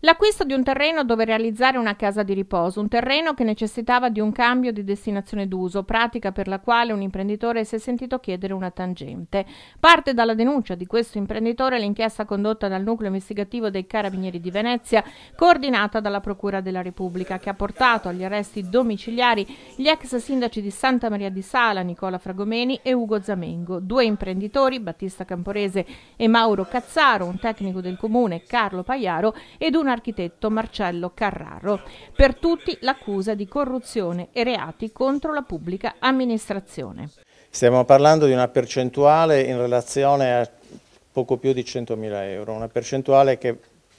L'acquisto di un terreno dove realizzare una casa di riposo, un terreno che necessitava di un cambio di destinazione d'uso, pratica per la quale un imprenditore si è sentito chiedere una tangente. Parte dalla denuncia di questo imprenditore l'inchiesta condotta dal nucleo investigativo dei Carabinieri di Venezia, coordinata dalla Procura della Repubblica, che ha portato agli arresti domiciliari gli ex sindaci di Santa Maria di Sala, Nicola Fragomeni e Ugo Zamengo, due imprenditori, Battista Camporese e Mauro Cazzaro, un tecnico del comune, Carlo Pagliaro, ed un un architetto Marcello Carraro. Per tutti l'accusa di corruzione e reati contro la pubblica amministrazione. Stiamo parlando di una percentuale in relazione a poco più di 100.000 euro, una percentuale che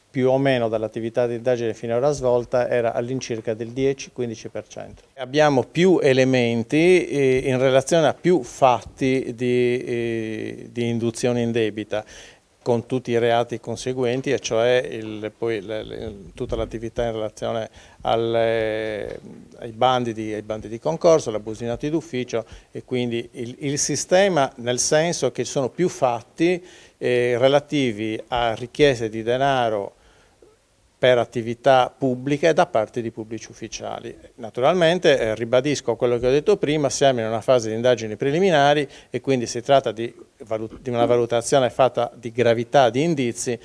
più o meno dall'attività di indagine finora svolta era all'incirca del 10-15%. Abbiamo più elementi eh, in relazione a più fatti di, eh, di induzione debita con tutti i reati conseguenti, e cioè il, poi le, le, tutta l'attività in relazione alle, ai, bandi di, ai, bandi di, concorso, all'abusinato d'ufficio e quindi il, il, sistema nel senso che ci sono più fatti eh, relativi a richieste di denaro per attività pubbliche da parte di pubblici ufficiali. Naturalmente, eh, ribadisco quello che ho detto prima, siamo in una fase di indagini preliminari e quindi si tratta di, di una valutazione fatta di gravità di indizi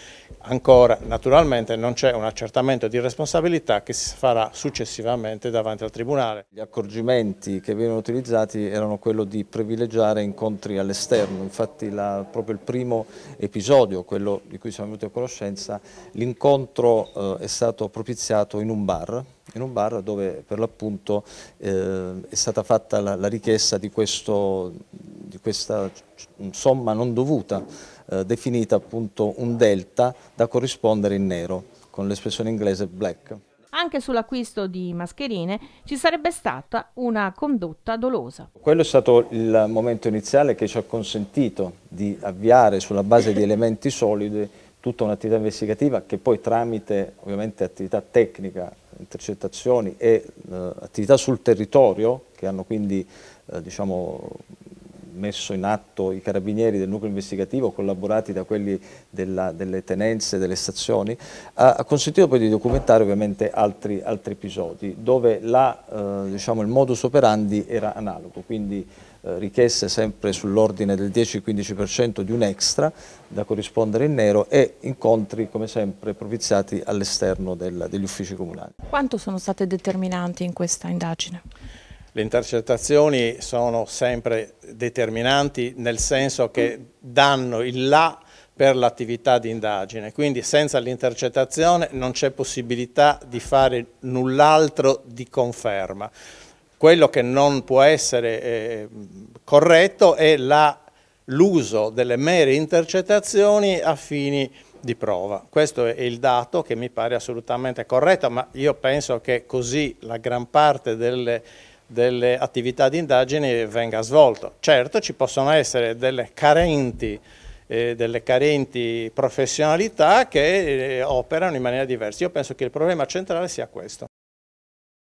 ancora naturalmente non c'è un accertamento di responsabilità che si farà successivamente davanti al Tribunale. Gli accorgimenti che venivano utilizzati erano quello di privilegiare incontri all'esterno, infatti la, proprio il primo episodio, quello di cui siamo venuti a conoscenza, l'incontro eh, è stato propiziato in un bar, in un bar dove per l'appunto eh, è stata fatta la, la richiesta di, questo, di questa somma non dovuta eh, definita appunto un delta da corrispondere in nero, con l'espressione inglese black. Anche sull'acquisto di mascherine ci sarebbe stata una condotta dolosa. Quello è stato il momento iniziale che ci ha consentito di avviare sulla base di elementi solidi tutta un'attività investigativa che poi tramite ovviamente attività tecnica, intercettazioni e eh, attività sul territorio che hanno quindi eh, diciamo, messo in atto i carabinieri del nucleo investigativo, collaborati da quelli della, delle tenenze, delle stazioni, ha, consentito poi di documentare ovviamente altri, altri episodi dove la, eh, diciamo, il modus operandi era analogo, quindi eh, richieste sempre sull'ordine del 10-15% di un extra da corrispondere in nero e incontri come sempre propiziati all'esterno degli uffici comunali. Quanto sono state determinanti in questa indagine? Le intercettazioni sono sempre determinanti nel senso che danno il là per l'attività di indagine, quindi senza l'intercettazione non c'è possibilità di fare null'altro di conferma. Quello che non può essere eh, corretto è l'uso delle mere intercettazioni a fini di prova. Questo è il dato che mi pare assolutamente corretto, ma io penso che così la gran parte delle delle attività di indagine venga svolto. Certo ci possono essere delle carenti, eh, delle carenti professionalità che eh, operano in maniera diversa. Io penso che il problema centrale sia questo.